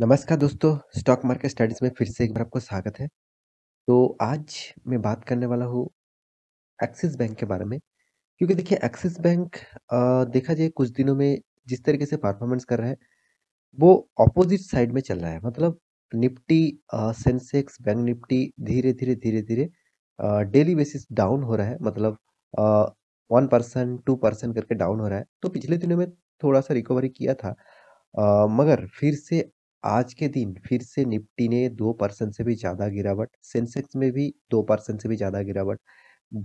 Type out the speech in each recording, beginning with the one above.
नमस्कार दोस्तों stock market studies में फिर से एक बार आपको स्वागत है तो आज मैं बात करने वाला हूँ एक्सिस बैंक के बारे में क्योंकि देखिए एक्सिस बैंक देखा जाए कुछ दिनों में जिस तरीके से परफॉर्मेंस कर रहा है वो ऑपोजिट साइड में चल रहा है मतलब निफ्टी सेंसेक्स बैंक निफ्टी धीरे धीरे धीरे धीरे डेली बेसिस डाउन हो रहा है मतलब वन परसेंट टू परसेंट करके डाउन हो रहा है तो पिछले दिनों में थोड़ा सा रिकवरी किया था आ, मगर फिर से आज के दिन फिर से निफ्टी ने दो परसेंट से भी ज़्यादा गिरावट सेंसेक्स में भी दो परसेंट से भी ज़्यादा गिरावट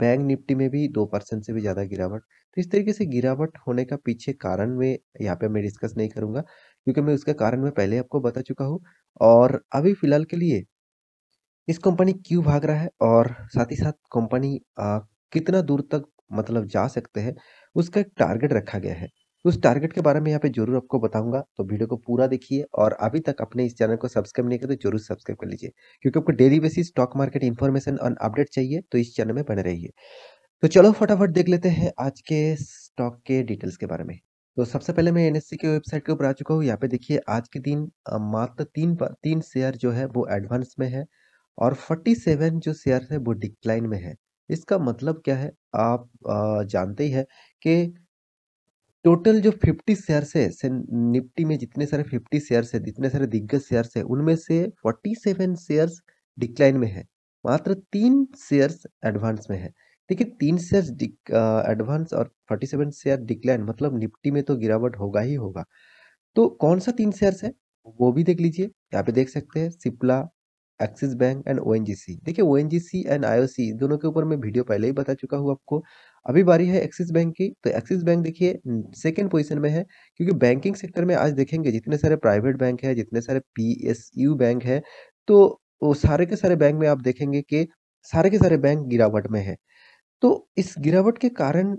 बैंक निफ्टी में भी दो परसेंट से भी ज़्यादा गिरावट तो इस तरीके से गिरावट होने का पीछे कारण में यहाँ पे मैं डिस्कस नहीं करूँगा क्योंकि मैं उसका कारण में पहले आपको बता चुका हूँ और अभी फ़िलहाल के लिए इस कंपनी क्यों भाग रहा है और साथ ही साथ कंपनी कितना दूर तक मतलब जा सकते हैं उसका एक टारगेट रखा गया है तो उस टारगेट के बारे में यहाँ पे जरूर आपको बताऊंगा तो वीडियो को पूरा देखिए और अभी तक अपने इस चैनल को सब्सक्राइब नहीं करें तो जरूर सब्सक्राइब कर लीजिए क्योंकि आपको daily basis stock market information और अपडेट चाहिए तो इस चैनल में बने रहिए तो चलो फटाफट देख लेते हैं आज के स्टॉक के डिटेल्स के बारे में तो सबसे पहले मैं एनएससी के वेबसाइट के ऊपर आ चुका हूँ यहाँ पे देखिए आज के दिन मात्र तीन तीन शेयर जो है वो एडवांस में है और 47 जो शेयर है वो डिक्लाइन में है इसका मतलब क्या है आप जानते ही है कि टोटल जो फिफ्टी शेयर्स है से निफ्टी में जितने सारे फिफ्टी शेयर्स है जितने सारे दिग्गज शेयर्स है उनमें से फोर्टी सेवन शेयर्स डिक्लाइन में है मात्र तीन शेयर्स एडवांस में है देखिए तीन शेयर्स एडवांस और फोर्टी सेवन शेयर डिक्लाइन मतलब निफ्टी में तो गिरावट होगा ही होगा तो कौन सा तीन शेयर्स है वो भी देख लीजिए यहाँ पे देख सकते हैं सिप्ला एक्सिस बैंक एंड ओ देखिए ओ एंड आई दोनों के ऊपर मैं वीडियो पहले ही बता चुका हूँ आपको अभी बारी है एक्सिस बैंक की तो एक्सिस बैंक देखिए सेकेंड पोजिशन में है क्योंकि बैंकिंग सेक्टर में आज देखेंगे जितने सारे प्राइवेट बैंक है जितने सारे पी बैंक है तो वो सारे के सारे बैंक में आप देखेंगे कि सारे के सारे बैंक गिरावट में है तो इस गिरावट के कारण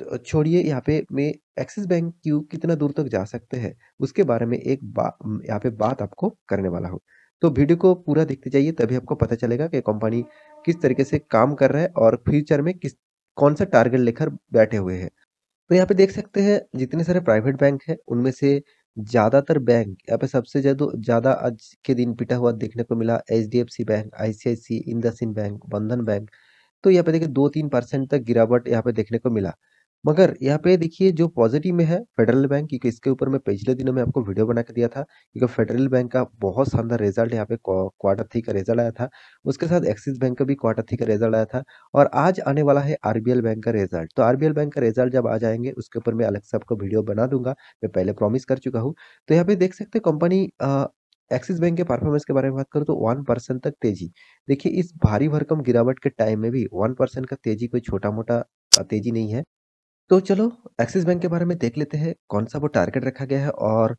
तो छोड़िए यहाँ पे मैं एक्सिस बैंक क्यू कितना दूर तक जा सकते हैं उसके बारे में एक बात यहाँ पे बात आपको करने वाला हूँ तो वीडियो को पूरा देखते जाइए तभी आपको पता चलेगा कि कंपनी किस तरीके से काम कर रहा है और फ्यूचर में किस कौन सा टारगेट लेकर बैठे हुए हैं तो यहाँ पे देख सकते हैं जितने सारे प्राइवेट बैंक हैं उनमें से ज़्यादातर बैंक यहाँ पे सबसे ज़्यादा ज़्यादा आज के दिन पिटा हुआ देखने को मिला H D F C bank I C I C IndusInd bank Bandhan bank तो यहाँ पे देखिए दो तीन परसेंट तक गिरावट यहाँ पे देखने को मिला मगर यहाँ पे देखिए जो पॉजिटिव में है फेडरल बैंक क्योंकि इसके ऊपर मैं पिछले दिनों में आपको वीडियो बना के दिया था क्योंकि फेडरल बैंक का बहुत शानदार रिजल्ट यहाँ पे क्वार्टर थ्री का रिजल्ट आया था उसके साथ एक्सिस बैंक का भी क्वार्टर थ्री का रिजल्ट आया था और आज आने वाला है आरबीएल बैंक का रिजल्ट तो आरबीएल बैंक का रिजल्ट जब आ जाएंगे उसके ऊपर मैं अलग से आपको वीडियो बना दूंगा मैं पहले प्रॉमिस कर चुका हूँ तो यहाँ पे देख सकते कंपनी एक्सिस बैंक के परफॉर्मेंस के बारे में बात करूँ तो वन परसेंट तक तेजी देखिए इस भारी भरकम गिरावट के टाइम में भी वन परसेंट का तेजी कोई छोटा मोटा तेजी नहीं है तो चलो एक्सिस बैंक के बारे में देख लेते हैं कौन सा वो टारगेट रखा गया है और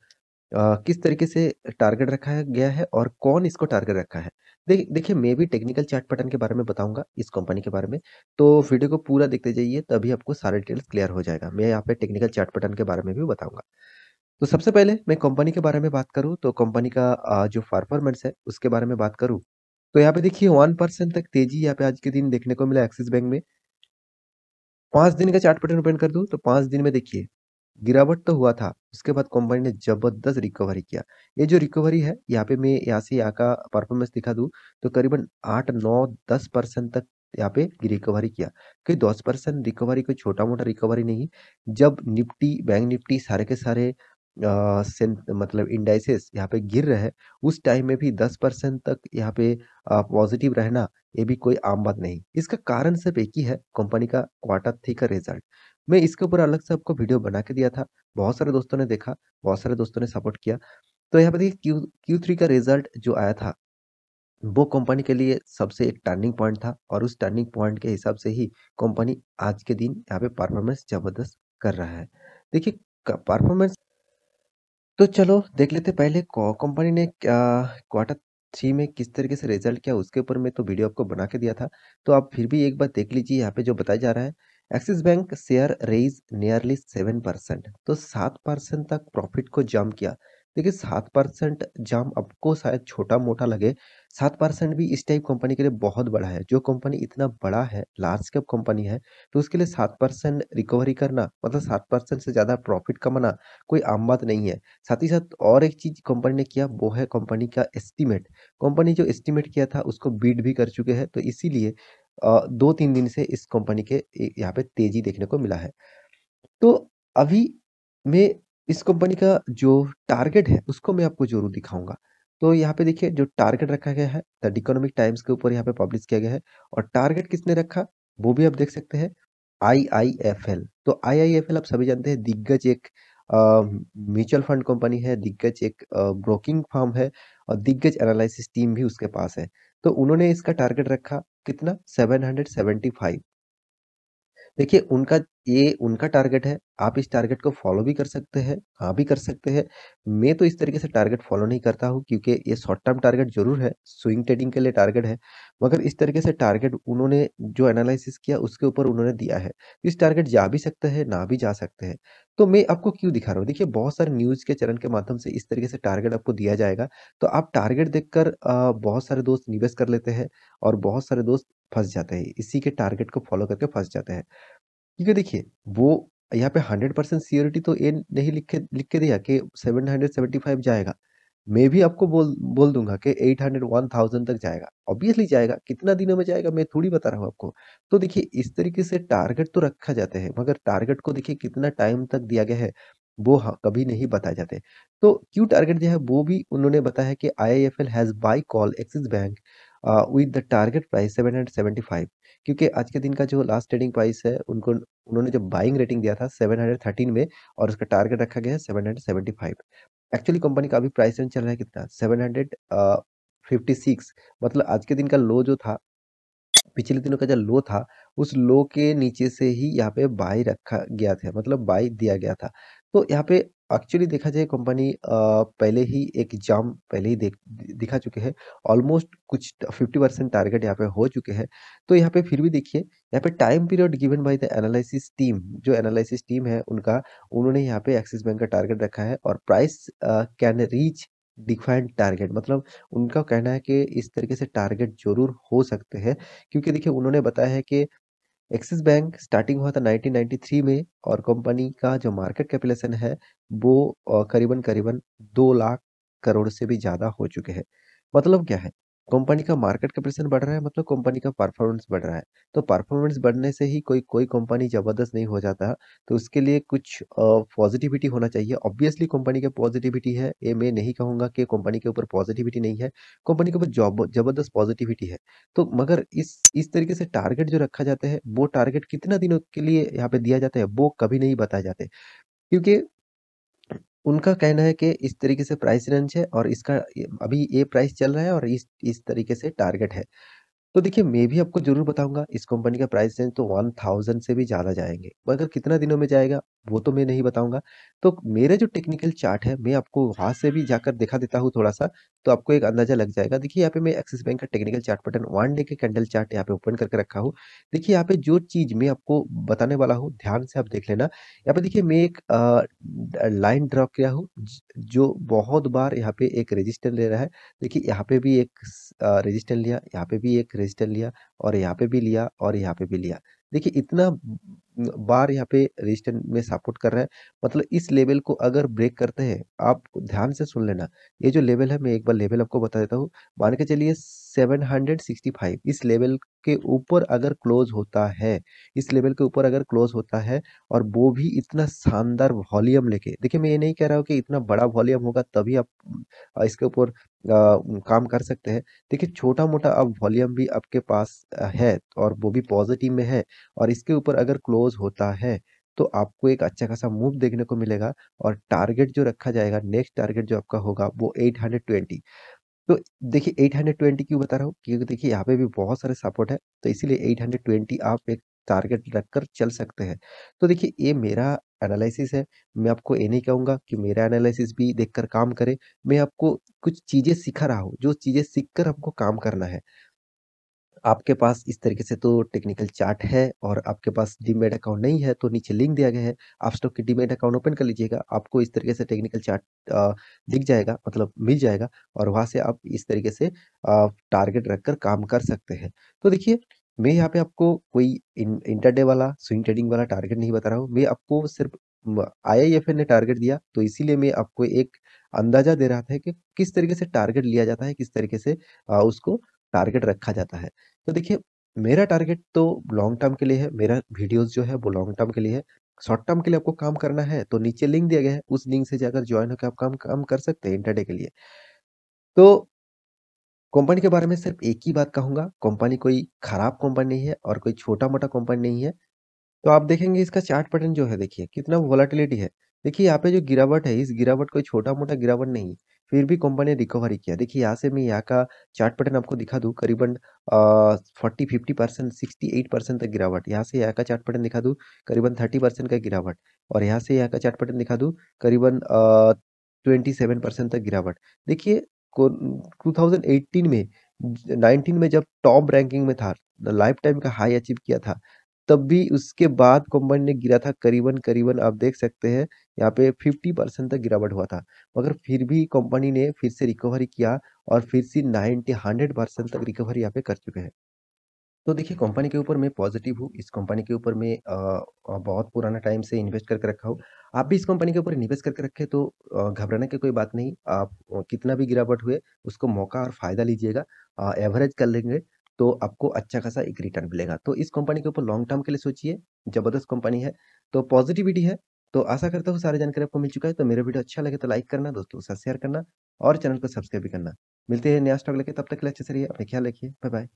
आ, किस तरीके से टारगेट रखा गया है और कौन इसको टारगेट रखा है देख देखिए मैं भी टेक्निकल चार्ट पैटर्न के बारे में बताऊंगा इस कंपनी के बारे में तो वीडियो को पूरा देखते जाइए तभी आपको सारे डिटेल्स क्लियर हो जाएगा मैं यहाँ पे टेक्निकल चार्ट पैटर्न के बारे में भी बताऊंगा तो सबसे पहले मैं कंपनी के बारे में बात करूँ तो कंपनी का जो परफॉर्मेंस है उसके बारे में बात करूँ तो यहाँ पे देखिए वन परसेंट तक तेजी यहाँ पे आज के दिन देखने को मिला एक्सिस बैंक में पांच दिन का चार्ट पैटर्न ओपन कर दू तो पांच दिन में देखिए गिरावट तो हुआ था उसके बाद कंपनी ने जबरदस्त रिकवरी किया ये जो रिकवरी है यहाँ पे मैं यहाँ से यहाँ का परफॉर्मेंस दिखा दू तो करीबन आठ नौ दस परसेंट तक यहाँ पे रिकवरी किया क्योंकि दस परसेंट रिकवरी कोई छोटा मोटा रिकवरी नहीं जब निफ्टी बैंक निफ्टी सारे के सारे मतलब इंडाइसेस यहाँ पे गिर रहे हैं उस टाइम में भी 10 परसेंट तक यहाँ पे पॉजिटिव रहना ये भी कोई आम बात नहीं इसका कारण सिर्फ एक ही है कंपनी का क्वार्टर थ्री का रिजल्ट मैं इसके ऊपर अलग से आपको वीडियो बना के दिया था बहुत सारे दोस्तों ने देखा बहुत सारे दोस्तों ने सपोर्ट किया तो यहाँ पे देखिए क्यू क्यू का रिजल्ट जो आया था वो कंपनी के लिए सबसे एक टर्निंग पॉइंट था और उस टर्निंग पॉइंट के हिसाब से ही कंपनी आज के दिन यहाँ पे परफॉर्मेंस जबरदस्त कर रहा है देखिए परफॉर्मेंस तो चलो देख लेते पहले कंपनी ने क्वार्टर थ्री में किस तरीके से रिजल्ट किया उसके ऊपर मैं तो वीडियो आपको बना के दिया था तो आप फिर भी एक बार देख लीजिए यहाँ पे जो बताया जा रहा है Axis bank share rise nearly seven percent तो सात परसेंट तक प्रॉफिट को जम किया देखिए सात परसेंट जाम आपको शायद छोटा मोटा लगे सात परसेंट भी इस टाइप कंपनी के लिए बहुत बड़ा है जो कंपनी इतना बड़ा है लार्ज कैप कंपनी है तो उसके लिए सात परसेंट रिकवरी करना मतलब सात परसेंट से ज़्यादा प्रॉफिट कमाना कोई आम बात नहीं है साथ ही साथ और एक चीज़ कंपनी ने किया वो है कंपनी का एस्टिमेट कंपनी जो एस्टिमेट किया था उसको बीट भी कर चुके हैं तो इसीलिए दो तीन दिन से इस कंपनी के यहाँ पे तेज़ी देखने को मिला है तो अभी मैं इस कंपनी का जो टारगेट है उसको मैं आपको जरूर दिखाऊंगा तो यहाँ पे देखिए जो टारगेट रखा गया है द इकोनॉमिक टाइम्स के ऊपर यहाँ पे पब्लिश किया गया है और टारगेट किसने रखा वो भी आप देख सकते हैं आई आई एफ एल तो आई आई एफ एल आप सभी जानते हैं दिग्गज एक म्यूचुअल फंड कंपनी है दिग्गज एक ब्रोकिंग फॉर्म है और दिग्गज एनालिसिस टीम भी उसके पास है तो उन्होंने इसका टारगेट रखा कितना सेवन हंड्रेड सेवेंटी फाइव देखिए उनका ये उनका टारगेट है आप इस टारगेट को फॉलो भी कर सकते हैं हाँ भी कर सकते हैं मैं तो इस तरीके से टारगेट फॉलो नहीं करता हूँ क्योंकि ये शॉर्ट टर्म टारगेट जरूर है स्विंग ट्रेडिंग के लिए टारगेट है मगर इस तरीके से टारगेट उन्होंने जो एनालिसिस किया उसके ऊपर उन्होंने दिया है तो इस टारगेट जा भी सकते हैं ना भी जा सकते हैं तो मैं आपको क्यों दिखा रहा हूँ देखिए बहुत सारे न्यूज़ के चरण के माध्यम से इस तरीके से टारगेट आपको दिया जाएगा तो आप टारगेट देखकर बहुत सारे दोस्त निवेश कर लेते हैं और बहुत सारे दोस्त फंस जाते हैं इसी के टारगेट को फॉलो करके फंस जाते हैं क्योंकि देखिए वो यहाँ पे हंड्रेड परसेंट सियोरिटी तो ये नहीं लिख के लिख के दिया कि सेवन हंड्रेड सेवेंटी फाइव जाएगा मैं भी आपको बोल बोल दूंगा कि एट हंड्रेड वन थाउजेंड तक जाएगा ऑब्वियसली जाएगा कितना दिनों में जाएगा मैं थोड़ी बता रहा हूँ आपको तो देखिए इस तरीके से टारगेट तो रखा जाता है मगर टारगेट को देखिए कितना टाइम तक दिया गया है वो हाँ, कभी नहीं बताए जाते तो क्यों टारगेट दिया है वो भी उन्होंने बताया कि I I F L has buy call Axis bank with the target price 775 क्योंकि आज के दिन का जो लास्ट ट्रेडिंग प्राइस है उनको उन्होंने जो बाइंग रेटिंग दिया था 713 में और उसका टारगेट रखा गया है 775 एक्चुअली कंपनी का अभी प्राइस रेंज चल रहा है कितना 756 मतलब आज के दिन का लो जो था पिछले दिनों का जो लो था उस लो के नीचे से ही यहाँ पे बाई रखा गया था मतलब बाई दिया गया था तो यहाँ पे एक्चुअली देखा जाए कंपनी पहले ही एक जाम पहले ही देख दिखा चुके हैं ऑलमोस्ट कुछ फिफ्टी परसेंट टारगेट यहाँ पे हो चुके हैं तो यहाँ पे फिर भी देखिए यहाँ पे time period given by the analysis team जो एनालिसिस टीम है उनका उन्होंने यहाँ पे एक्सिस बैंक का टारगेट रखा है और price can reach defined target मतलब उनका कहना है कि इस तरीके से टारगेट जरूर हो सकते हैं क्योंकि देखिए उन्होंने बताया है कि एक्सिस बैंक स्टार्टिंग हुआ था 1993 में और कंपनी का जो मार्केट कैपिटलेशन है वो करीबन करीबन दो लाख करोड़ से भी ज़्यादा हो चुके हैं मतलब क्या है कंपनी का मार्केट कैपिटेशन बढ़ रहा है मतलब कंपनी का परफॉर्मेंस बढ़ रहा है तो परफॉर्मेंस बढ़ने से ही कोई कोई कंपनी ज़बरदस्त नहीं हो जाता तो उसके लिए कुछ पॉजिटिविटी होना चाहिए ऑब्वियसली कंपनी के पॉजिटिविटी है ये मैं नहीं कहूँगा कि कंपनी के ऊपर पॉजिटिविटी नहीं है कंपनी के ऊपर जॉब ज़बरदस्त पॉजिटिविटी है तो मगर इस इस तरीके से टारगेट जो रखा जाता है वो टारगेट कितना दिनों के लिए यहाँ पे दिया जाता है वो कभी नहीं बताया जाते क्योंकि उनका कहना है कि इस तरीके से प्राइस रेंज है और इसका अभी ये प्राइस चल रहा है और इस इस तरीके से टारगेट है तो देखिए मैं भी आपको जरूर बताऊंगा इस कंपनी का प्राइस रेंज तो वन थाउजेंड से भी ज़्यादा जाएंगे मगर कितना दिनों में जाएगा वो तो मैं नहीं बताऊंगा तो मेरा जो टेक्निकल चार्ट है मैं आपको वहां से भी जाकर दिखा देता हूँ थोड़ा सा तो आपको एक अंदाजा लग जाएगा देखिए यहाँ पे मैं एक्सिस बैंक का technical chart pattern one day के कैंडल चार्ट यहाँ पे ओपन करके रखा हूँ देखिए यहाँ पे जो चीज़ मैं आपको बताने वाला हूँ ध्यान से आप देख लेना यहाँ पे देखिए मैं एक लाइन ड्रॉ किया हूँ जो बहुत बार यहाँ पे एक रजिस्टर ले रहा है देखिए यहाँ पे भी एक रजिस्टर लिया यहाँ पे भी एक रजिस्टर लिया और यहाँ पे भी लिया और यहाँ पे भी लिया देखिए इतना बार यहाँ पे रजिस्टर में सपोर्ट कर रहा है मतलब इस लेवल को अगर ब्रेक करते हैं आप ध्यान से सुन लेना ये जो लेवल है मैं एक बार लेवल आपको बता देता हूँ मान के चलिए 765 इस लेवल के ऊपर अगर क्लोज होता है इस लेवल के ऊपर अगर क्लोज होता है और वो भी इतना शानदार वॉल्यूम लेके देखिए मैं ये नहीं कह रहा हूँ कि इतना बड़ा वॉल्यूम होगा तभी आप इसके ऊपर काम कर सकते हैं देखिए छोटा मोटा अब वॉल्यूम भी आपके पास है और वो भी पॉजिटिव में है और इसके ऊपर अगर क्लोज होता है तो आपको एक अच्छा खासा मूव देखने को मिलेगा और टारगेट जो रखा जाएगा नेक्स्ट टारगेट जो आपका होगा वो 820 तो देखिए 820 क्यों बता रहा हूँ क्योंकि देखिए यहाँ पे भी बहुत सारे सपोर्ट है तो इसीलिए 820 आप एक टारगेट रखकर चल सकते हैं तो देखिए ये मेरा एनालिसिस है मैं आपको ये नहीं कहूँगा कि मेरा एनालिसिस भी देखकर काम करे मैं आपको कुछ चीज़ें सिखा रहा हूँ जो चीज़ें सीख कर हमको काम करना है आपके पास इस तरीके से तो टेक्निकल चार्ट है और आपके पास डीमेट अकाउंट नहीं है तो नीचे लिंक दिया गया है आप स्टॉक के डीमेट अकाउंट ओपन कर लीजिएगा आपको इस तरीके से टेक्निकल चार्ट दिख जाएगा मतलब मिल जाएगा और वहाँ से आप इस तरीके से टारगेट रखकर काम कर सकते हैं तो देखिए मैं यहाँ पे आपको कोई इंटरडे वाला स्विंग ट्रेडिंग वाला टारगेट नहीं बता रहा हूँ मैं आपको सिर्फ आई ने टारगेट दिया तो इसीलिए मैं आपको एक अंदाजा दे रहा था कि किस तरीके से टारगेट लिया जाता है किस तरीके से उसको टारगेट रखा जाता है तो देखिए मेरा टारगेट तो लॉन्ग टर्म के लिए है मेरा वीडियोस जो है वो लॉन्ग टर्म के लिए है शॉर्ट टर्म के लिए आपको काम करना है तो नीचे लिंक दिया गया है उस लिंक से जाकर ज्वाइन होकर आप काम काम कर सकते हैं इंटरडे के लिए तो कंपनी के बारे में सिर्फ एक ही बात कहूंगा कंपनी कोई खराब कंपनी नहीं है और कोई छोटा मोटा कंपनी नहीं है तो आप देखेंगे इसका चार्ट पैटर्न जो है देखिए कितना वॉलिटिलिटी है देखिए यहाँ पे जो गिरावट है इस गिरावट कोई छोटा मोटा गिरावट नहीं फिर भी कंपनी ने रिकवरी किया देखिए यहाँ से मैं यहाँ का चार्ट पैटर्न आपको दिखा दूँ करीबन forty fifty percent sixty eight percent तक गिरावट यहाँ से यहाँ का चार्ट पैटर्न दिखा दूँ करीबन थर्टी परसेंट का गिरावट और यहाँ से यहाँ का चार्ट पैटर्न दिखा दूँ करीबन ट्वेंटी सेवन परसेंट तक गिरावट देखिए टू थाउजेंड एटीन में नाइनटीन में जब टॉप रैंकिंग में था लाइफ टाइम का हाई अचीव किया था तब भी उसके बाद कंपनी ने गिरा था करीबन करीबन आप देख सकते हैं यहाँ पे 50 परसेंट तक गिरावट हुआ था मगर फिर भी कंपनी ने फिर से रिकवरी किया और फिर से 90 हंड्रेड परसेंट तक रिकवरी यहाँ पे कर चुके हैं तो देखिए कंपनी के ऊपर मैं पॉजिटिव हूँ इस कंपनी के ऊपर मैं बहुत पुराना टाइम से इन्वेस्ट करके रखा हूँ आप भी इस कंपनी के ऊपर इन्वेस्ट करके रखें तो घबराने की कोई बात नहीं आप कितना भी गिरावट हुए उसको मौका और फ़ायदा लीजिएगा एवरेज कर लेंगे तो आपको अच्छा खासा एक रिटर्न मिलेगा तो इस कंपनी के ऊपर लॉन्ग टर्म के लिए सोचिए जबरदस्त कंपनी है तो पॉजिटिविटी है तो आशा करता हूँ सारी जानकारी आपको मिल चुका है तो मेरा वीडियो अच्छा लगे तो लाइक करना दोस्तों के साथ शेयर करना और चैनल को सब्सक्राइब भी करना मिलते हैं नया स्टॉक लेके तब तक के लिए अच्छे से रहिए अपने ख्याल रखिए बाय बाय